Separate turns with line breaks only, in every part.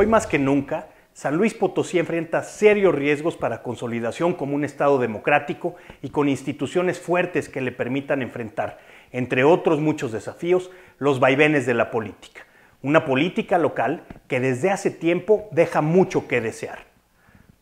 Hoy más que nunca, San Luis Potosí enfrenta serios riesgos para consolidación como un Estado democrático y con instituciones fuertes que le permitan enfrentar, entre otros muchos desafíos, los vaivenes de la política. Una política local que desde hace tiempo deja mucho que desear.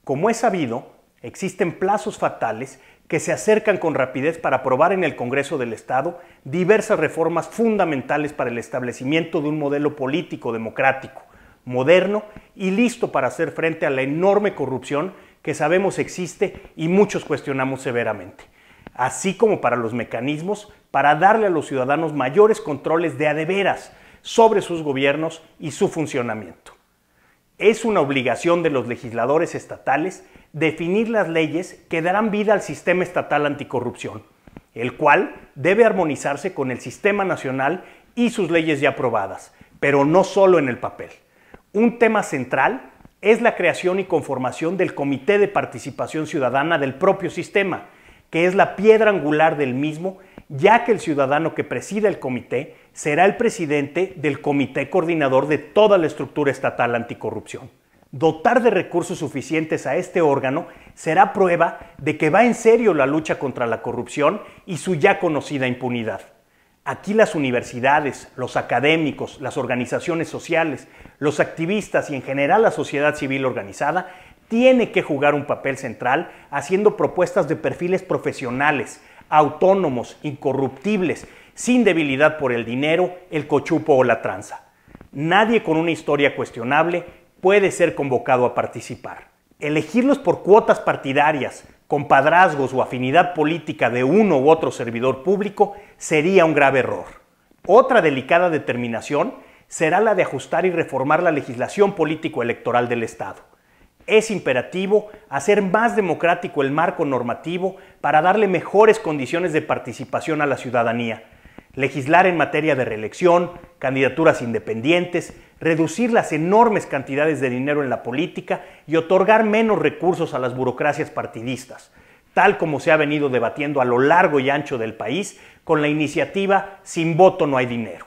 Como es sabido, existen plazos fatales que se acercan con rapidez para aprobar en el Congreso del Estado diversas reformas fundamentales para el establecimiento de un modelo político democrático, moderno y listo para hacer frente a la enorme corrupción que sabemos existe y muchos cuestionamos severamente, así como para los mecanismos para darle a los ciudadanos mayores controles de adeveras sobre sus gobiernos y su funcionamiento. Es una obligación de los legisladores estatales definir las leyes que darán vida al sistema estatal anticorrupción, el cual debe armonizarse con el sistema nacional y sus leyes ya aprobadas, pero no solo en el papel. Un tema central es la creación y conformación del Comité de Participación Ciudadana del propio sistema, que es la piedra angular del mismo, ya que el ciudadano que presida el comité será el presidente del comité coordinador de toda la estructura estatal anticorrupción. Dotar de recursos suficientes a este órgano será prueba de que va en serio la lucha contra la corrupción y su ya conocida impunidad. Aquí las universidades, los académicos, las organizaciones sociales, los activistas y en general la sociedad civil organizada tiene que jugar un papel central haciendo propuestas de perfiles profesionales, autónomos, incorruptibles, sin debilidad por el dinero, el cochupo o la tranza. Nadie con una historia cuestionable puede ser convocado a participar. Elegirlos por cuotas partidarias, compadrazgos o afinidad política de uno u otro servidor público sería un grave error. Otra delicada determinación será la de ajustar y reformar la legislación político-electoral del Estado. Es imperativo hacer más democrático el marco normativo para darle mejores condiciones de participación a la ciudadanía, legislar en materia de reelección, candidaturas independientes, reducir las enormes cantidades de dinero en la política y otorgar menos recursos a las burocracias partidistas, tal como se ha venido debatiendo a lo largo y ancho del país con la iniciativa Sin voto no hay dinero.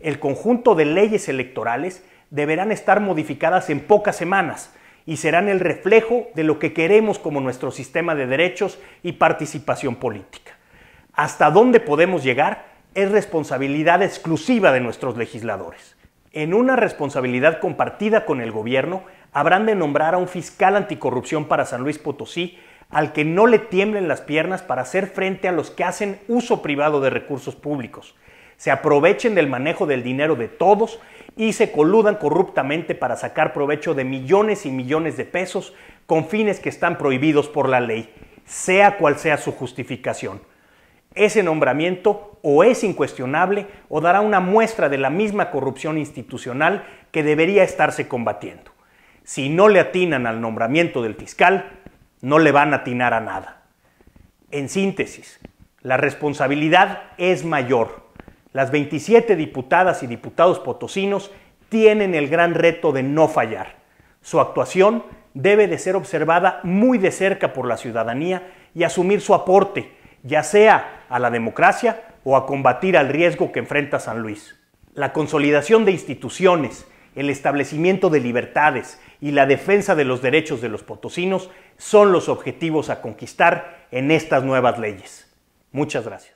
El conjunto de leyes electorales deberán estar modificadas en pocas semanas y serán el reflejo de lo que queremos como nuestro sistema de derechos y participación política. Hasta dónde podemos llegar es responsabilidad exclusiva de nuestros legisladores en una responsabilidad compartida con el gobierno, habrán de nombrar a un fiscal anticorrupción para San Luis Potosí al que no le tiemblen las piernas para hacer frente a los que hacen uso privado de recursos públicos, se aprovechen del manejo del dinero de todos y se coludan corruptamente para sacar provecho de millones y millones de pesos con fines que están prohibidos por la ley, sea cual sea su justificación. Ese nombramiento o es incuestionable o dará una muestra de la misma corrupción institucional que debería estarse combatiendo. Si no le atinan al nombramiento del fiscal, no le van a atinar a nada. En síntesis, la responsabilidad es mayor. Las 27 diputadas y diputados potosinos tienen el gran reto de no fallar. Su actuación debe de ser observada muy de cerca por la ciudadanía y asumir su aporte ya sea a la democracia o a combatir al riesgo que enfrenta San Luis. La consolidación de instituciones, el establecimiento de libertades y la defensa de los derechos de los potosinos son los objetivos a conquistar en estas nuevas leyes. Muchas gracias.